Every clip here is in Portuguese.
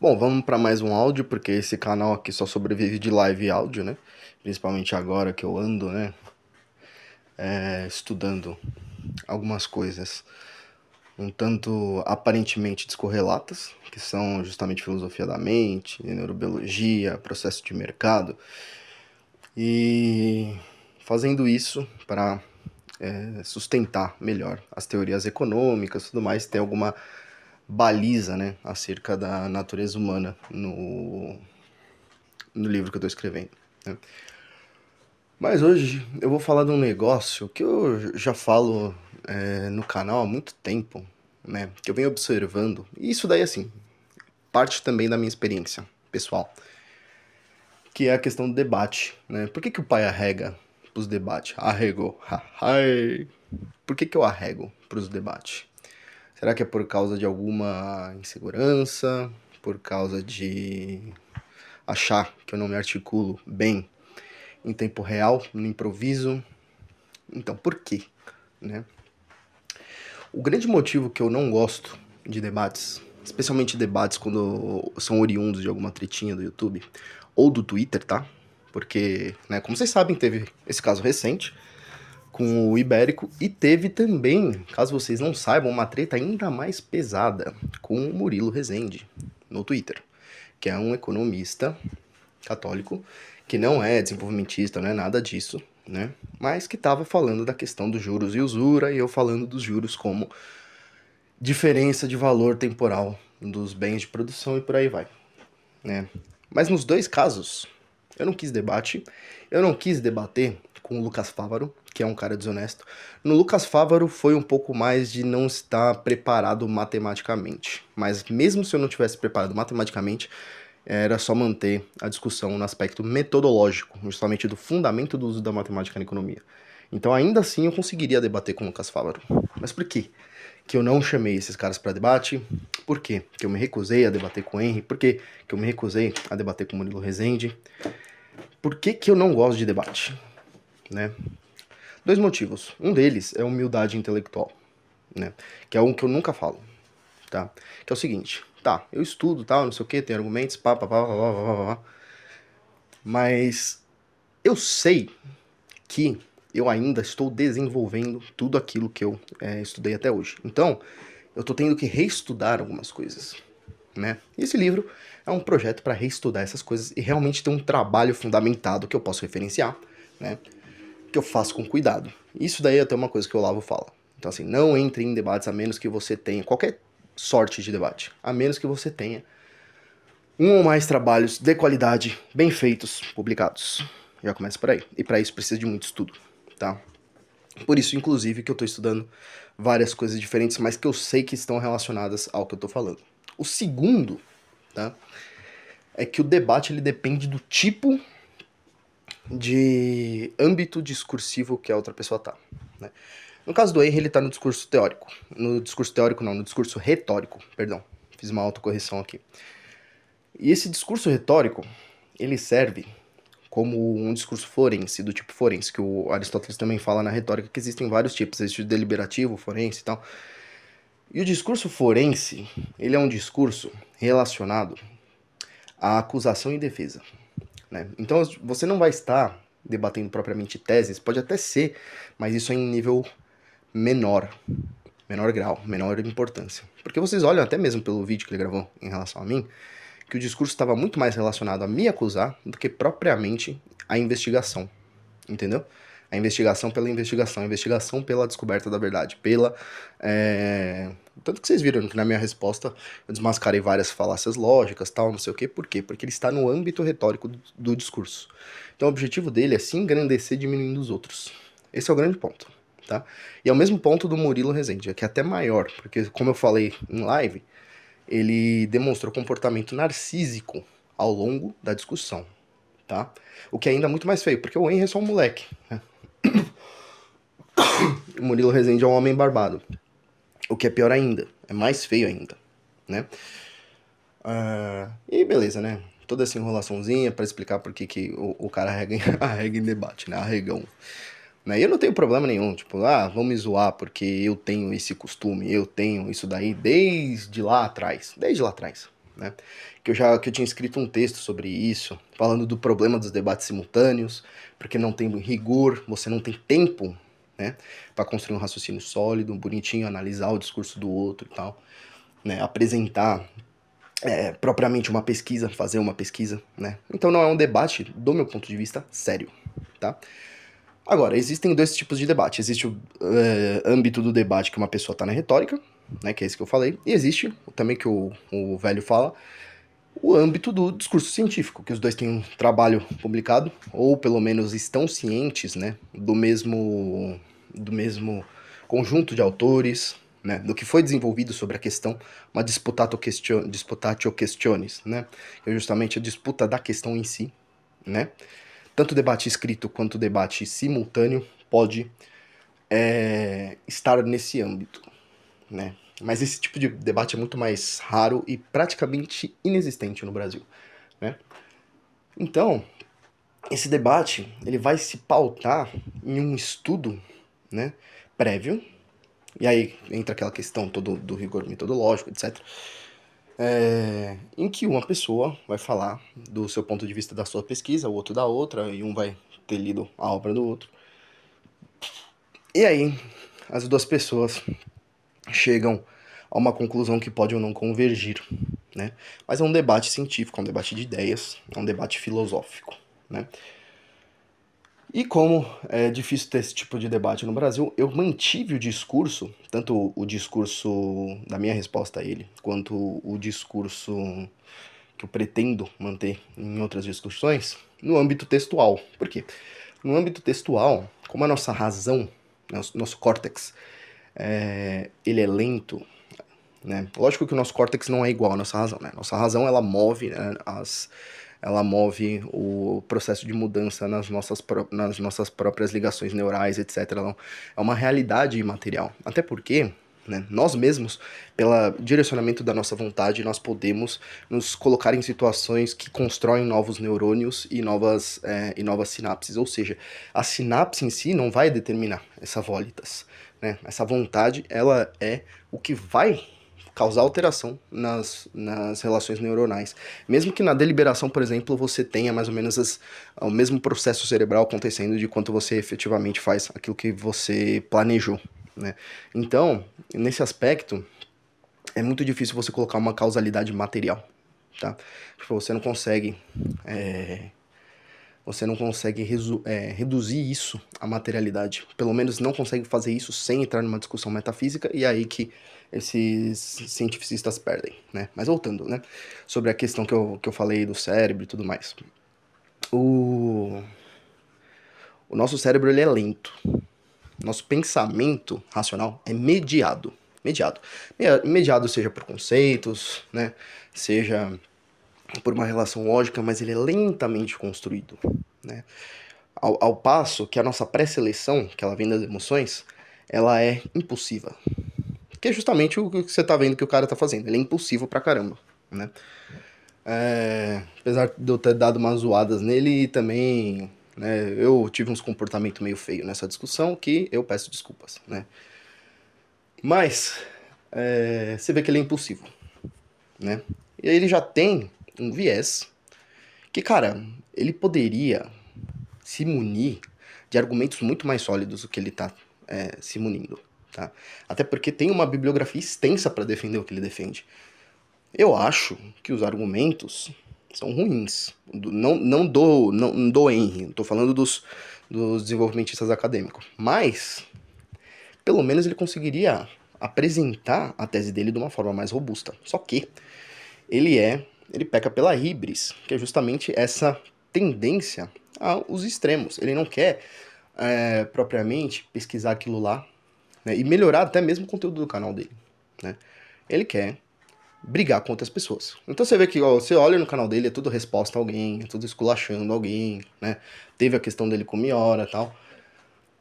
Bom, vamos para mais um áudio, porque esse canal aqui só sobrevive de live e áudio, né? Principalmente agora que eu ando, né? É, estudando algumas coisas um tanto aparentemente descorrelatas, que são justamente filosofia da mente, neurobiologia, processo de mercado. E fazendo isso para é, sustentar melhor as teorias econômicas tudo mais, ter alguma baliza né, acerca da natureza humana no, no livro que eu estou escrevendo. Né? Mas hoje eu vou falar de um negócio que eu já falo é, no canal há muito tempo, né? Que eu venho observando. E isso daí, assim, parte também da minha experiência pessoal. Que é a questão do debate, né? Por que, que o pai arrega para os debates? Arregou. Por que, que eu arrego para os debates? Será que é por causa de alguma insegurança? Por causa de achar que eu não me articulo bem em tempo real, no improviso? Então, por quê? Né? O grande motivo que eu não gosto de debates, especialmente debates quando são oriundos de alguma tretinha do YouTube ou do Twitter, tá? Porque, né, como vocês sabem, teve esse caso recente com o Ibérico e teve também, caso vocês não saibam, uma treta ainda mais pesada com o Murilo Rezende no Twitter, que é um economista católico que não é desenvolvimentista, não é nada disso, né? Mas que estava falando da questão dos juros e usura e eu falando dos juros como diferença de valor temporal dos bens de produção e por aí vai, né? Mas nos dois casos, eu não quis debate, eu não quis debater com o Lucas Fávaro, que é um cara desonesto. No Lucas Fávaro foi um pouco mais de não estar preparado matematicamente. Mas mesmo se eu não tivesse preparado matematicamente, era só manter a discussão no aspecto metodológico, justamente do fundamento do uso da matemática na economia. Então, ainda assim, eu conseguiria debater com o Lucas Fávaro. Mas por quê? que eu não chamei esses caras para debate? Por quê? Que eu me recusei a debater com o Henry? Por quê? Que eu me recusei a debater com o Murilo Rezende? Por que, que eu não gosto de debate? Né? Dois motivos. Um deles é humildade intelectual, né? Que é um que eu nunca falo, tá? Que é o seguinte, tá, eu estudo, tal, tá, não sei o que, tenho argumentos, pá, pá, pá, pá, pá, pá, pá, pá. Mas eu sei que eu ainda estou desenvolvendo tudo aquilo que eu é, estudei até hoje. Então, eu estou tendo que reestudar algumas coisas. Né? E esse livro é um projeto para reestudar essas coisas e realmente ter um trabalho fundamentado que eu posso referenciar. Né? que eu faço com cuidado. Isso daí é até uma coisa que o Olavo fala. Então, assim, não entre em debates a menos que você tenha qualquer sorte de debate, a menos que você tenha um ou mais trabalhos de qualidade, bem feitos, publicados. Já começa por aí. E para isso precisa de muito estudo, tá? Por isso, inclusive, que eu estou estudando várias coisas diferentes, mas que eu sei que estão relacionadas ao que eu estou falando. O segundo, tá? É que o debate ele depende do tipo de âmbito discursivo que a outra pessoa tá. Né? No caso do Henry, ele está no discurso teórico. No discurso teórico, não, no discurso retórico, perdão. Fiz uma autocorreção aqui. E esse discurso retórico, ele serve como um discurso forense, do tipo forense, que o Aristóteles também fala na retórica, que existem vários tipos, existe o deliberativo, forense e tal. E o discurso forense, ele é um discurso relacionado à acusação e defesa. Né? Então você não vai estar debatendo propriamente teses, pode até ser, mas isso é em nível menor, menor grau, menor importância. Porque vocês olham até mesmo pelo vídeo que ele gravou em relação a mim, que o discurso estava muito mais relacionado a me acusar do que propriamente a investigação, entendeu? A investigação pela investigação, a investigação pela descoberta da verdade, pela. É... Tanto que vocês viram que na minha resposta eu desmascarei várias falácias lógicas, tal, não sei o quê. Por quê? Porque ele está no âmbito retórico do, do discurso. Então o objetivo dele é se engrandecer diminuindo os outros. Esse é o grande ponto, tá? E é o mesmo ponto do Murilo Rezende, que é até maior, porque como eu falei em live, ele demonstrou comportamento narcísico ao longo da discussão, tá? O que é ainda muito mais feio, porque o Henry é só um moleque, né? Murilo Rezende é um homem barbado. O que é pior ainda. É mais feio ainda, né? Uh, e beleza, né? Toda essa enrolaçãozinha para explicar por que, que o, o cara arrega em, arrega em debate, né? Arregão. Né? E eu não tenho problema nenhum, tipo, ah, vamos me zoar porque eu tenho esse costume, eu tenho isso daí desde lá atrás. Desde lá atrás né? Que eu já que eu tinha escrito um texto sobre isso, falando do problema dos debates simultâneos, porque não tem rigor, você não tem tempo, né, para construir um raciocínio sólido, bonitinho, analisar o discurso do outro e tal, né, apresentar é, propriamente uma pesquisa, fazer uma pesquisa, né? Então não é um debate, do meu ponto de vista, sério, tá? Agora, existem dois tipos de debate. Existe o é, âmbito do debate que uma pessoa está na retórica, né, que é isso que eu falei, e existe, também que o, o velho fala, o âmbito do discurso científico, que os dois têm um trabalho publicado, ou pelo menos estão cientes, né, do mesmo, do mesmo conjunto de autores, né, do que foi desenvolvido sobre a questão, uma disputatio, question, disputatio questiones, né, que é justamente a disputa da questão em si, né, tanto debate escrito quanto debate simultâneo, pode é, estar nesse âmbito. Né? Mas esse tipo de debate é muito mais raro e praticamente inexistente no Brasil. Né? Então, esse debate ele vai se pautar em um estudo né, prévio, e aí entra aquela questão todo do rigor metodológico, etc é, em que uma pessoa vai falar do seu ponto de vista da sua pesquisa, o outro da outra, e um vai ter lido a obra do outro. E aí, as duas pessoas chegam a uma conclusão que pode ou não convergir, né? Mas é um debate científico, é um debate de ideias, é um debate filosófico, né? E como é difícil ter esse tipo de debate no Brasil, eu mantive o discurso, tanto o discurso da minha resposta a ele, quanto o discurso que eu pretendo manter em outras discussões, no âmbito textual. Por quê? No âmbito textual, como a nossa razão, nosso, nosso córtex, é, ele é lento, né? Lógico que o nosso córtex não é igual à nossa razão, né? Nossa razão, ela move né, as ela move o processo de mudança nas nossas, nas nossas próprias ligações neurais, etc. Então, é uma realidade imaterial. Até porque né? Nós mesmos, pelo direcionamento da nossa vontade, nós podemos nos colocar em situações que constroem novos neurônios e novas, é, e novas sinapses. Ou seja, a sinapse em si não vai determinar essa volitas. Né? Essa vontade, ela é o que vai causar alteração nas, nas relações neuronais. Mesmo que na deliberação, por exemplo, você tenha mais ou menos as, o mesmo processo cerebral acontecendo de quanto você efetivamente faz aquilo que você planejou. Né? Então, nesse aspecto, é muito difícil você colocar uma causalidade material. Tá? Tipo, você não consegue. É você não consegue é, reduzir isso à materialidade. Pelo menos não consegue fazer isso sem entrar numa discussão metafísica, e é aí que esses cientificistas perdem, né? Mas voltando, né? Sobre a questão que eu, que eu falei do cérebro e tudo mais. O, o nosso cérebro, ele é lento. Nosso pensamento racional é mediado. Mediado. Mediado seja por conceitos, né? Seja por uma relação lógica, mas ele é lentamente construído. Né? Ao, ao passo que a nossa pré-seleção, que ela vem das emoções, ela é impulsiva. Que é justamente o que você está vendo que o cara está fazendo. Ele é impulsivo pra caramba, né? É, apesar de eu ter dado umas zoadas nele também, né? Eu tive uns comportamentos meio feio nessa discussão que eu peço desculpas, né? Mas, é, você vê que ele é impulsivo, né? E aí ele já tem um viés que, cara, ele poderia se munir de argumentos muito mais sólidos do que ele está é, se munindo. Tá? Até porque tem uma bibliografia extensa para defender o que ele defende. Eu acho que os argumentos são ruins. Não, não do não, do Henry, estou falando dos, dos desenvolvimentistas acadêmicos. Mas, pelo menos ele conseguiria apresentar a tese dele de uma forma mais robusta. Só que ele é ele peca pela híbris, que é justamente essa tendência aos extremos. Ele não quer é, propriamente pesquisar aquilo lá né, e melhorar até mesmo o conteúdo do canal dele. Né? Ele quer brigar com outras pessoas. Então você vê que ó, você olha no canal dele, é tudo resposta a alguém, é tudo esculachando alguém, né? Teve a questão dele com Miora e tal.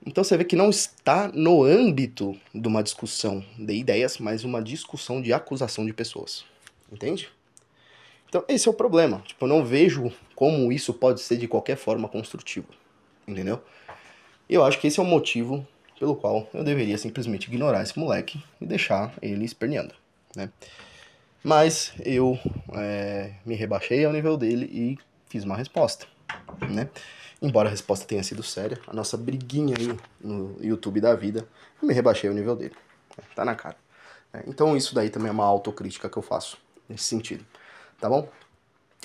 Então você vê que não está no âmbito de uma discussão de ideias, mas uma discussão de acusação de pessoas. Entende? Então, esse é o problema. Tipo, eu não vejo como isso pode ser de qualquer forma construtivo. Entendeu? Eu acho que esse é o motivo pelo qual eu deveria simplesmente ignorar esse moleque e deixar ele esperneando, né? Mas eu é, me rebaixei ao nível dele e fiz uma resposta, né? Embora a resposta tenha sido séria, a nossa briguinha aí no YouTube da vida, eu me rebaixei ao nível dele. Tá na cara. Né? Então isso daí também é uma autocrítica que eu faço nesse sentido tá bom?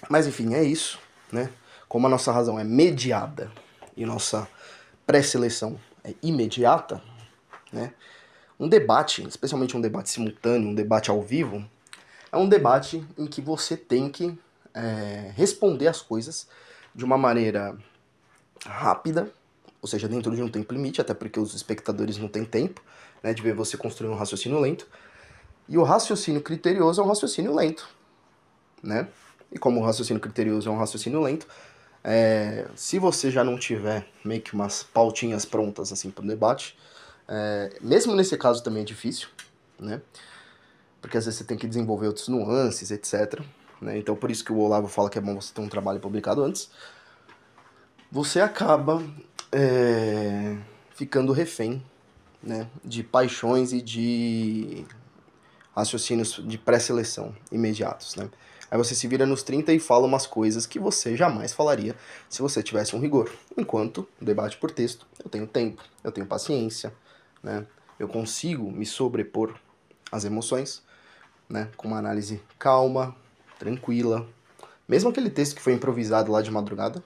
Mas enfim, é isso, né? Como a nossa razão é mediada e nossa pré-seleção é imediata, né? Um debate, especialmente um debate simultâneo, um debate ao vivo, é um debate em que você tem que é, responder as coisas de uma maneira rápida, ou seja, dentro de um tempo limite, até porque os espectadores não têm tempo né, de ver você construir um raciocínio lento. E o raciocínio criterioso é um raciocínio lento, né? E como o raciocínio criterioso é um raciocínio lento, é, se você já não tiver meio que umas pautinhas prontas assim para o debate, é, mesmo nesse caso também é difícil, né? Porque às vezes você tem que desenvolver outras nuances, etc. Né? Então por isso que o Olavo fala que é bom você ter um trabalho publicado antes. Você acaba é, ficando refém né, de paixões e de raciocínios de pré-seleção imediatos. Né? Aí você se vira nos 30 e fala umas coisas que você jamais falaria se você tivesse um rigor. Enquanto debate por texto, eu tenho tempo, eu tenho paciência, né? Eu consigo me sobrepor às emoções, né? Com uma análise calma, tranquila. Mesmo aquele texto que foi improvisado lá de madrugada,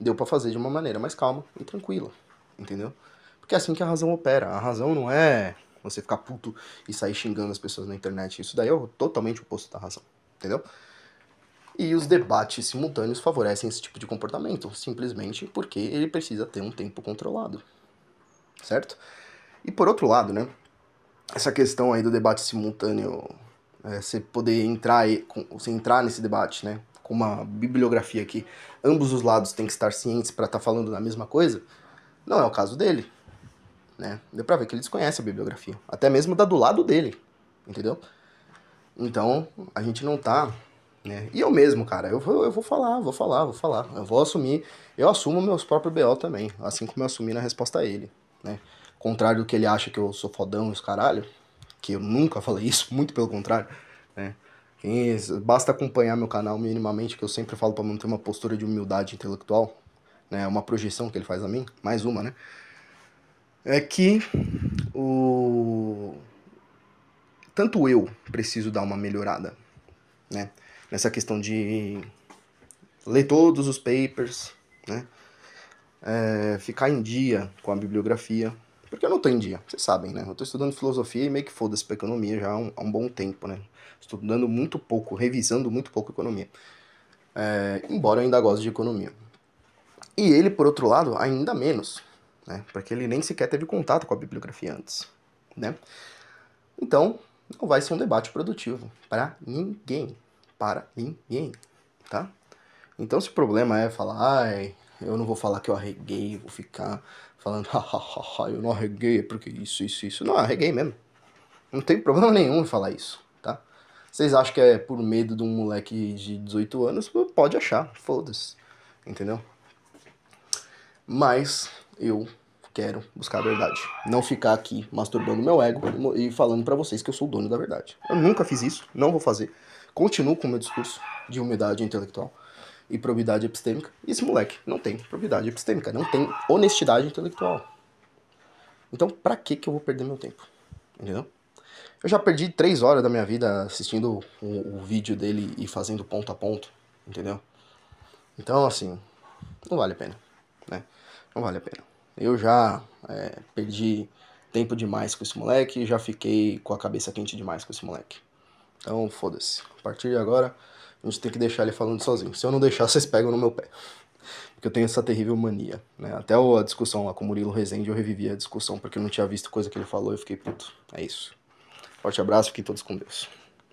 deu para fazer de uma maneira mais calma e tranquila, entendeu? Porque é assim que a razão opera. A razão não é você ficar puto e sair xingando as pessoas na internet. Isso daí é totalmente o oposto da razão, entendeu? E os debates simultâneos favorecem esse tipo de comportamento, simplesmente porque ele precisa ter um tempo controlado. Certo? E por outro lado, né? Essa questão aí do debate simultâneo, é, você poder entrar, você entrar nesse debate, né? Com uma bibliografia que ambos os lados têm que estar cientes para estar tá falando da mesma coisa, não é o caso dele. Né? Deu pra ver que ele desconhece a bibliografia. Até mesmo da do lado dele. Entendeu? Então, a gente não tá né? E eu mesmo, cara, eu vou, eu vou falar, vou falar, vou falar. Eu vou assumir, eu assumo meus próprios BO também, assim como eu assumi na resposta a ele, né? Contrário do que ele acha que eu sou fodão e os caralho, que eu nunca falei isso, muito pelo contrário, né? Quem, basta acompanhar meu canal minimamente, que eu sempre falo para manter uma postura de humildade intelectual, né? Uma projeção que ele faz a mim, mais uma, né? É que o tanto eu preciso dar uma melhorada, né? nessa questão de ler todos os papers, né? É, ficar em dia com a bibliografia, porque eu não estou em dia, vocês sabem, né? Eu estou estudando filosofia e meio que foda-se pra economia já há um, há um, bom tempo, né? Estudando muito pouco, revisando muito pouco economia. É, embora eu ainda goste de economia. E ele, por outro lado, ainda menos, né? Porque ele nem sequer teve contato com a bibliografia antes, né? Então, não vai ser um debate produtivo para ninguém para ninguém, tá? Então, se o problema é falar, ai, eu não vou falar que eu arreguei, vou ficar falando, hahaha, eu não arreguei, é porque isso, isso, isso. Não, arreguei mesmo. Não tem problema nenhum em falar isso, tá? Vocês acham que é por medo de um moleque de 18 anos? Pode achar, foda-se, entendeu? Mas eu quero buscar a verdade. Não ficar aqui masturbando meu ego e falando para vocês que eu sou o dono da verdade. Eu nunca fiz isso, não vou fazer. Continuo com o meu discurso de humildade intelectual e probidade epistêmica. E esse moleque não tem probidade epistêmica, não tem honestidade intelectual. Então, pra que que eu vou perder meu tempo? Entendeu? Eu já perdi três horas da minha vida assistindo o, o vídeo dele e fazendo ponto a ponto, entendeu? Então, assim, não vale a pena, né? Não vale a pena. Eu já é, perdi tempo demais com esse moleque, já fiquei com a cabeça quente demais com esse moleque. Então, foda-se. A partir de agora, a gente tem que deixar ele falando sozinho. Se eu não deixar, vocês pegam no meu pé. Porque eu tenho essa terrível mania, né? Até a discussão lá com o Murilo Rezende, eu revivi a discussão porque eu não tinha visto coisa que ele falou e fiquei puto. É isso. Forte abraço, fiquem todos com Deus.